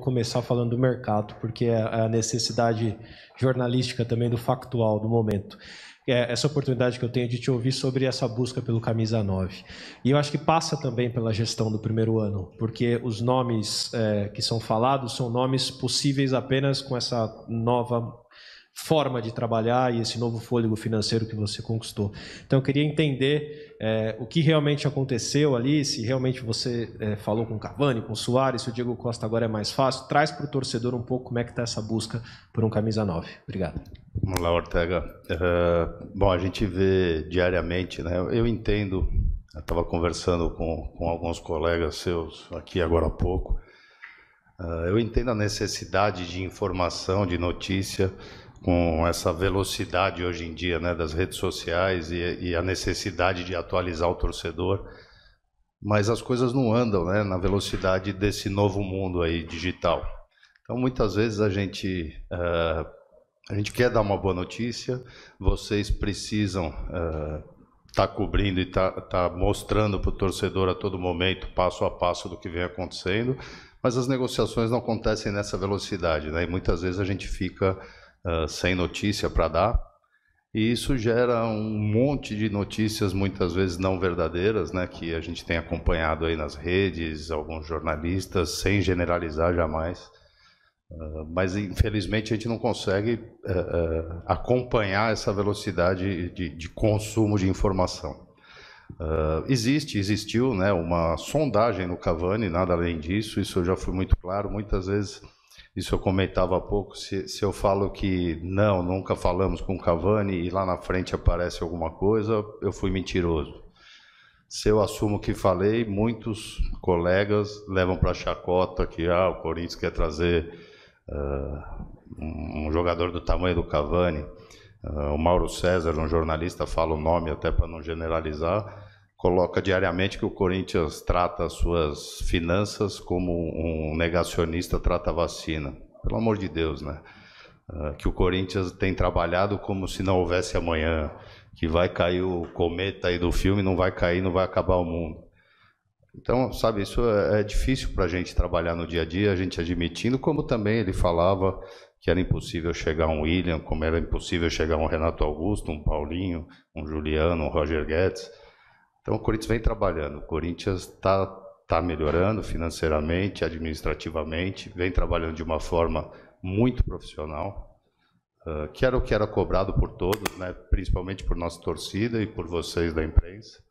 começar falando do mercado, porque é a necessidade jornalística também do factual do momento. É essa oportunidade que eu tenho de te ouvir sobre essa busca pelo camisa 9. E eu acho que passa também pela gestão do primeiro ano, porque os nomes é, que são falados são nomes possíveis apenas com essa nova forma de trabalhar e esse novo fôlego financeiro que você conquistou. Então, eu queria entender é, o que realmente aconteceu ali, se realmente você é, falou com o Cavani, com o Soares, se o Diego Costa agora é mais fácil. Traz para o torcedor um pouco como é que está essa busca por um camisa 9. Obrigado. Vamos lá, Ortega. Uh, bom, a gente vê diariamente, né? Eu entendo, eu estava conversando com, com alguns colegas seus aqui agora há pouco, eu entendo a necessidade de informação, de notícia, com essa velocidade hoje em dia né, das redes sociais e, e, a necessidade de atualizar o torcedor. Mas as coisas não andam né, na velocidade desse novo mundo aí digital. Então muitas vezes a gente, uh, a gente quer dar uma boa notícia, vocês precisam estar uh, tá cobrindo e estar tá, tá mostrando para o torcedor a todo momento, passo a passo, do que vem acontecendo, mas as negociações não acontecem nessa velocidade. Né, e muitas vezes a gente fica sem notícia para dar. E isso gera um monte de notícias, muitas vezes não verdadeiras, né, que a gente tem acompanhado aí nas redes, alguns jornalistas, sem generalizar jamais. Uh, mas infelizmente a gente não consegue uh, uh, acompanhar essa velocidade de, de consumo de informação. existe, existiu né, uma sondagem no Cavani, nada além disso, isso eu já fui muito claro, muitas vezes isso eu comentava há pouco. Se, se eu falo que não, nunca falamos com o Cavani e lá na frente aparece alguma coisa, eu fui mentiroso. Se eu assumo que falei, muitos colegas levam para chacota que ah, o Corinthians quer trazer uh, um jogador do tamanho do Cavani. Uh, o Mauro César, um jornalista, fala o nome até para não generalizar coloca diariamente que o Corinthians trata as suas finanças como um negacionista trata a vacina. Pelo amor de Deus, né? Ah, que o Corinthians tem trabalhado como se não houvesse amanhã, que vai cair o cometa aí do filme, não vai cair, não vai acabar o mundo. Então, sabe, isso é, é difícil para a gente trabalhar no dia a dia, a gente admitindo, como também ele falava que era impossível chegar um William, como era impossível chegar um Renato Augusto, um Paulinho, um Juliano, um Roger Guedes. Então o Corinthians vem trabalhando. O Corinthians está tá melhorando financeiramente, administrativamente, vem trabalhando de uma forma muito profissional, uh, que era o que era cobrado por todos, né? principalmente por nossa torcida e por vocês da imprensa.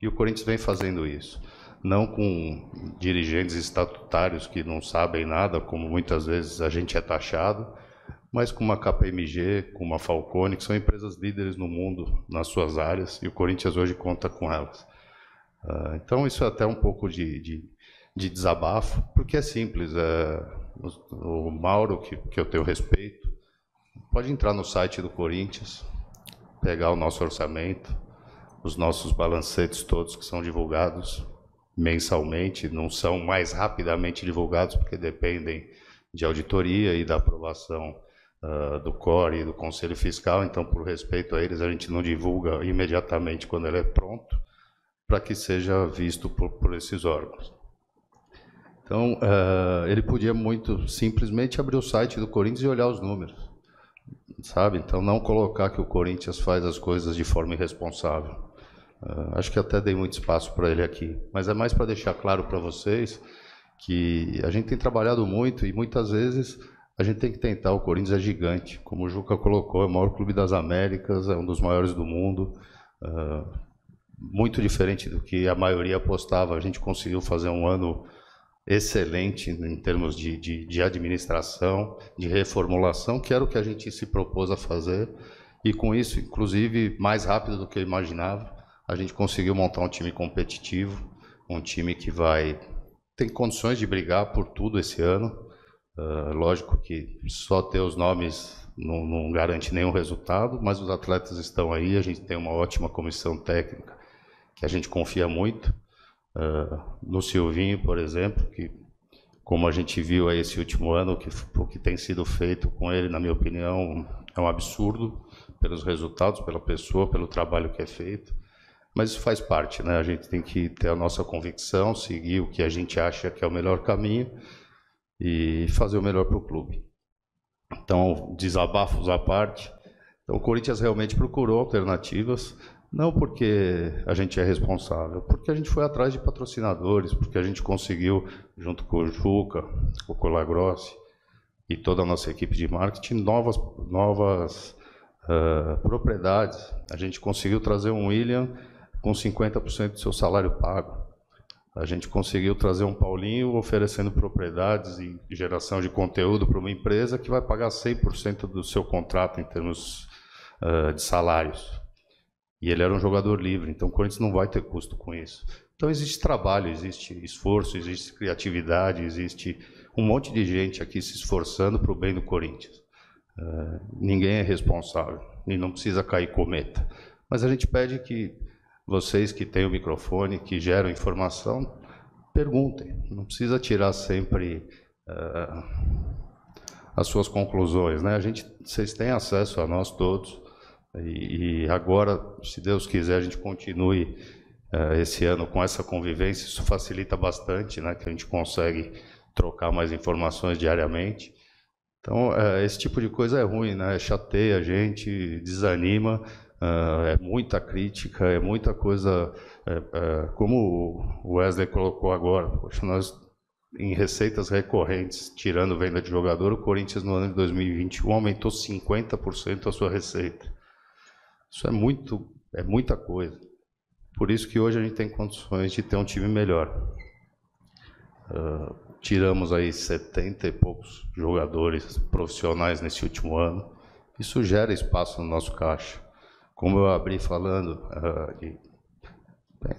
E o Corinthians vem fazendo isso. Não com dirigentes estatutários que não sabem nada, como muitas vezes a gente é taxado, mas com uma KPMG, com uma Falcone, que são empresas líderes no mundo nas suas áreas, e o Corinthians hoje conta com elas. Uh, então, isso é até um pouco de, de, de desabafo, porque é simples. É, o, o Mauro, que, que eu tenho respeito, pode entrar no site do Corinthians, pegar o nosso orçamento, os nossos balancetes todos que são divulgados mensalmente, não são mais rapidamente divulgados, porque dependem de auditoria e da aprovação uh, do CORE e do Conselho Fiscal, então, por respeito a eles, a gente não divulga imediatamente quando ele é pronto, para que seja visto por, por esses órgãos. Então, uh, ele podia muito simplesmente abrir o site do Corinthians e olhar os números, sabe? Então, não colocar que o Corinthians faz as coisas de forma irresponsável. Uh, acho que até dei muito espaço para ele aqui, mas é mais para deixar claro para vocês que a gente tem trabalhado muito e muitas vezes a gente tem que tentar. O Corinthians é gigante, como o Juca colocou, é o maior clube das Américas, é um dos maiores do mundo. Uh, muito diferente do que a maioria apostava. A gente conseguiu fazer um ano excelente em termos de, de, de administração, de reformulação, que era o que a gente se propôs a fazer. E com isso, inclusive, mais rápido do que eu imaginava, a gente conseguiu montar um time competitivo, um time que vai tem condições de brigar por tudo esse ano. Uh, lógico que só ter os nomes não, não, garante nenhum resultado, mas os atletas estão aí, a gente tem uma ótima comissão técnica que a gente confia muito. Uh, no Silvinho, por exemplo, que como a gente viu aí esse último ano, o que, o que tem sido feito com ele, na minha opinião, é um absurdo pelos resultados, pela pessoa, pelo trabalho que é feito. Mas isso faz parte, né? A gente tem que ter a nossa convicção, seguir o que a gente acha que é o melhor caminho e fazer o melhor para o clube. Então, desabafos à parte. Então, o Corinthians realmente procurou alternativas, não porque a gente é responsável, porque a gente foi atrás de patrocinadores, porque a gente conseguiu, junto com o Juca, com o Colagrossi e toda a nossa equipe de marketing, novas, novas uh, propriedades. A gente conseguiu trazer um William com 50% do seu salário pago. A gente conseguiu trazer um Paulinho oferecendo propriedades e geração de conteúdo para uma empresa que vai pagar 100% do seu contrato em termos uh, de salários. E ele era um jogador livre, então o Corinthians não vai ter custo com isso. Então existe trabalho, existe esforço, existe criatividade, existe um monte de gente aqui se esforçando para o bem do Corinthians. Uh, ninguém é responsável e não precisa cair cometa. Mas a gente pede que vocês que têm o microfone, que geram informação, perguntem. Não precisa tirar sempre uh, as suas conclusões, né? A gente, vocês têm acesso a nós todos. E, e agora, se Deus quiser, a gente continue uh, esse ano com essa convivência. Isso facilita bastante, né? Que a gente consegue trocar mais informações diariamente. Então, uh, esse tipo de coisa é ruim, né? É chateia a gente, desanima ah, é muita crítica, é muita coisa. É, é, como o Wesley colocou agora, poxa, nós em receitas recorrentes, tirando venda de jogador, o Corinthians no ano de 2021 aumentou 50% a sua receita. Isso é muito, é muita coisa. Por isso que hoje a gente tem condições de ter um time melhor. Uh, tiramos aí 70 e poucos jogadores profissionais nesse último ano. Isso gera espaço no nosso caixa. Como eu abri falando, ah,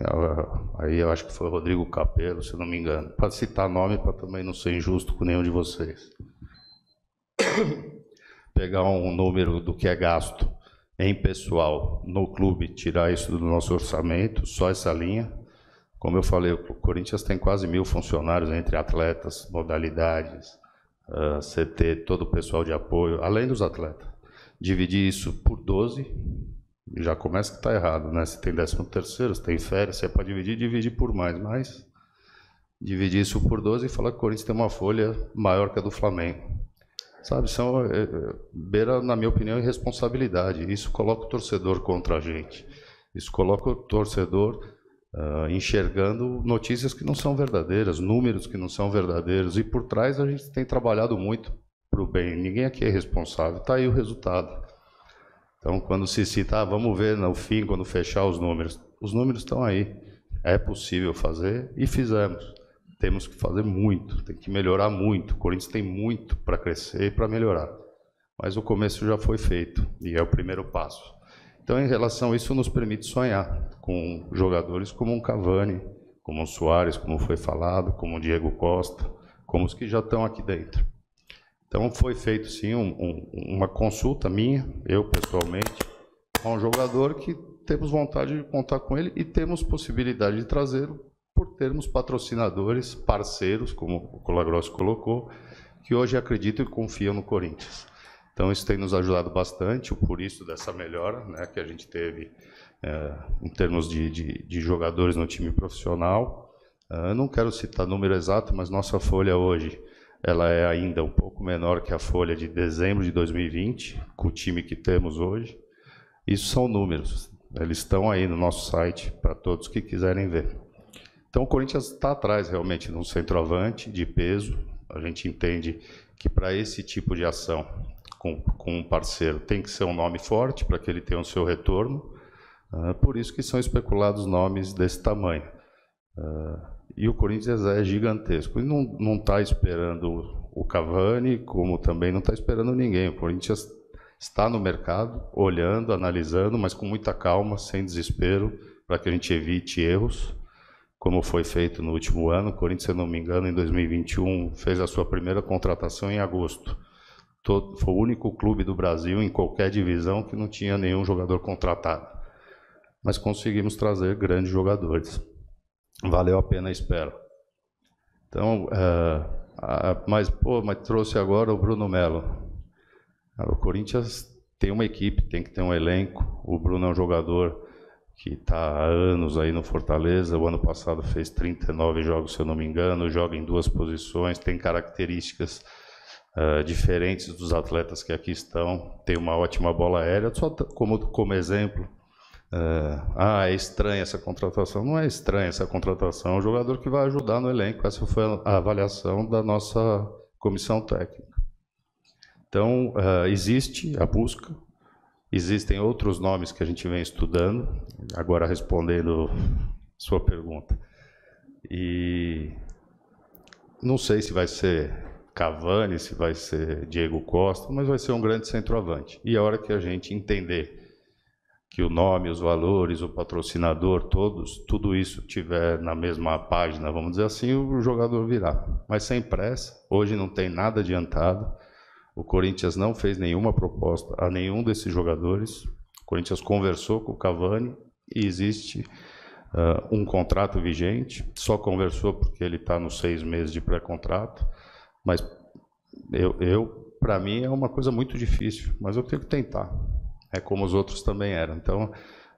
ah, aí eu acho que foi Rodrigo Capello, se não me engano, para citar nome, para também não ser injusto com nenhum de vocês. Pegar um número do que é gasto em pessoal no clube, tirar isso do nosso orçamento, só essa linha. Como eu falei, o Corinthians tem quase mil funcionários entre atletas, modalidades, ah, CT, todo o pessoal de apoio, além dos atletas. Dividir isso por 12, já começa que está errado, né? Se tem 13 terceiro, se tem férias, é para dividir, dividir por mais, mas dividir isso por 12 e falar que o Corinthians tem uma folha maior que a do Flamengo. Sabe, são é, é, beira, na minha opinião, irresponsabilidade. Isso coloca o torcedor contra a gente. Isso coloca o torcedor uh, enxergando notícias que não são verdadeiras, números que não são verdadeiros. E por trás a gente tem trabalhado muito para o bem. Ninguém aqui é responsável. Está aí o resultado. Então, quando se cita, ah, vamos ver no fim, quando fechar os números. Os números estão aí. É possível fazer e fizemos. Temos que fazer muito, tem que melhorar muito. O Corinthians tem muito para crescer e para melhorar. Mas o começo já foi feito e é o primeiro passo. Então, em relação a isso, nos permite sonhar com jogadores como um Cavani, como um Soares, como foi falado, como um Diego Costa, como os que já estão aqui dentro. Então foi feito sim um, um, uma consulta minha, eu pessoalmente, a um jogador que temos vontade de contar com ele e temos possibilidade de trazê-lo por termos patrocinadores, parceiros, como o Colagrosso colocou, que hoje acreditam e confiam no Corinthians. Então isso tem nos ajudado bastante, por isso dessa melhora né, que a gente teve é, em termos de, de, de, jogadores no time profissional. Uh, ah, eu não quero citar número exato, mas nossa folha hoje ela é ainda um pouco menor que a folha de dezembro de 2020, com o time que temos hoje. Isso são números. Eles estão aí no nosso site para todos que quiserem ver. Então o Corinthians está atrás realmente de um centroavante de peso. A gente entende que para esse tipo de ação com, com, um parceiro tem que ser um nome forte para que ele tenha o seu retorno. Ah, por isso que são especulados nomes desse tamanho. Ah, e o Corinthians é gigantesco. E não está esperando o Cavani, como também não está esperando ninguém. O Corinthians está no mercado, olhando, analisando, mas com muita calma, sem desespero, para que a gente evite erros, como foi feito no último ano. O Corinthians, se não me engano, em 2021 fez a sua primeira contratação em agosto. Todo, foi o único clube do Brasil em qualquer divisão que não tinha nenhum jogador contratado. Mas conseguimos trazer grandes jogadores valeu a pena então, eh, a espera. Então, é, mas, pô, mas trouxe agora o Bruno Melo. O Corinthians tem uma equipe, tem que ter um elenco. O Bruno é um jogador que está há anos aí no Fortaleza. O ano passado fez 39 jogos, se eu não me engano. Joga em duas posições, tem características uh, diferentes dos atletas que aqui estão. Tem uma ótima bola aérea. Só como, como exemplo, ah, ah, é estranha essa contratação. Não é estranha essa contratação, é um jogador que vai ajudar no elenco. Essa foi a avaliação da nossa comissão técnica. Então, ah, existe a busca, existem outros nomes que a gente vem estudando, agora respondendo sua pergunta. E não sei se vai ser Cavani, se vai ser Diego Costa, mas vai ser um grande centroavante. E a hora que a gente entender que o nome, os valores, o patrocinador, todos, tudo isso tiver na mesma página, vamos dizer assim, o jogador virá. Mas sem pressa, hoje não tem nada adiantado. O Corinthians não fez nenhuma proposta a nenhum desses jogadores. O Corinthians conversou com o Cavani e existe uh, um contrato vigente. Só conversou porque ele está nos seis meses de pré-contrato. Mas eu, eu para mim, é uma coisa muito difícil. Mas eu tenho que tentar é como os outros também eram. Então,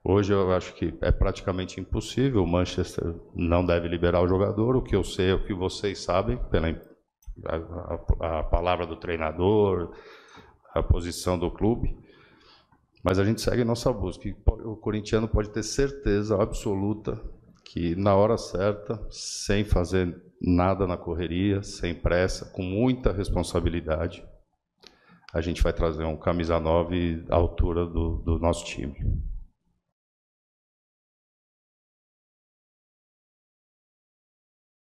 hoje eu acho que é praticamente impossível. O Manchester não deve liberar o jogador. O que eu sei, é o que vocês sabem, pela a, a palavra do treinador, a posição do clube. Mas a gente segue nossa busca. o corintiano pode ter certeza absoluta que na hora certa, sem fazer nada na correria, sem pressa, com muita responsabilidade, a gente vai trazer um camisa 9 à altura do, do nosso time.